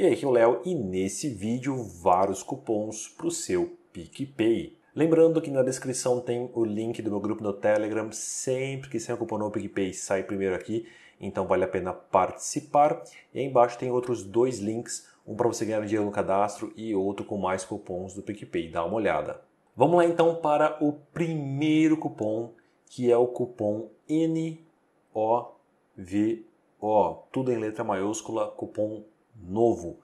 E aí, aqui é o Léo e nesse vídeo vários cupons para o seu PicPay. Lembrando que na descrição tem o link do meu grupo no Telegram, sempre que um cupom no PicPay sai primeiro aqui, então vale a pena participar. E aí embaixo tem outros dois links, um para você ganhar dinheiro no cadastro e outro com mais cupons do PicPay, dá uma olhada. Vamos lá então para o primeiro cupom, que é o cupom NOVO, tudo em letra maiúscula, cupom novo.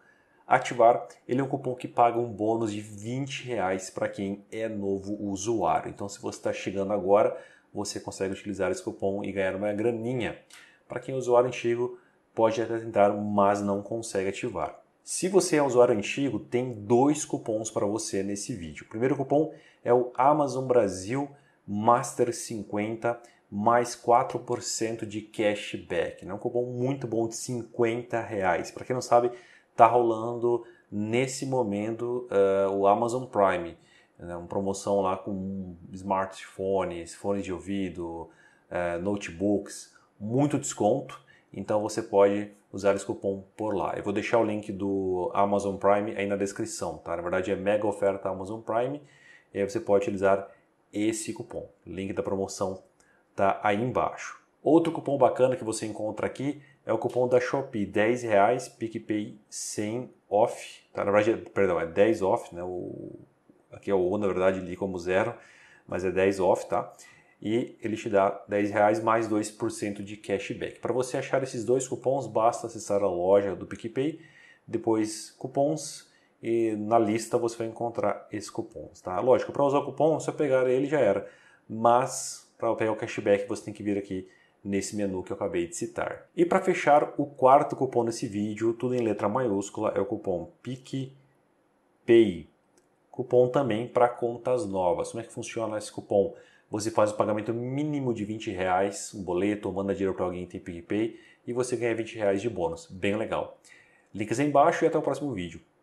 Ativar, ele é um cupom que paga um bônus de 20 reais para quem é novo usuário. Então, se você está chegando agora, você consegue utilizar esse cupom e ganhar uma graninha. Para quem é usuário antigo, pode até tentar, mas não consegue ativar. Se você é usuário antigo, tem dois cupons para você nesse vídeo. O primeiro cupom é o Amazon Brasil Master 50 mais 4% de cashback. Né? Um cupom muito bom de 50 reais. Para quem não sabe, está rolando nesse momento uh, o Amazon Prime. Né? Uma promoção lá com smartphones, fones de ouvido, uh, notebooks, muito desconto. Então você pode usar esse cupom por lá. Eu vou deixar o link do Amazon Prime aí na descrição, tá? Na verdade é mega oferta Amazon Prime e aí você pode utilizar esse cupom. Link da promoção tá aí embaixo. Outro cupom bacana que você encontra aqui é o cupom da Shopee, 10 reais, PicPay 100 off, tá? na verdade, perdão, é 10 off, né? o, aqui é o O, na verdade, li como zero, mas é 10 off, tá? E ele te dá 10 reais mais 2% de cashback. Para você achar esses dois cupons, basta acessar a loja do PicPay, depois cupons, e na lista você vai encontrar esses cupons, tá? Lógico, para usar o cupom, só pegar ele já era, mas para pegar o cashback, você tem que vir aqui nesse menu que eu acabei de citar. E para fechar, o quarto cupom desse vídeo, tudo em letra maiúscula, é o cupom PicPay. Cupom também para contas novas. Como é que funciona esse cupom? Você faz o pagamento mínimo de 20 reais, um boleto, ou manda dinheiro para alguém que tem PicPay, e você ganha 20 reais de bônus. Bem legal. Links aí embaixo e até o próximo vídeo.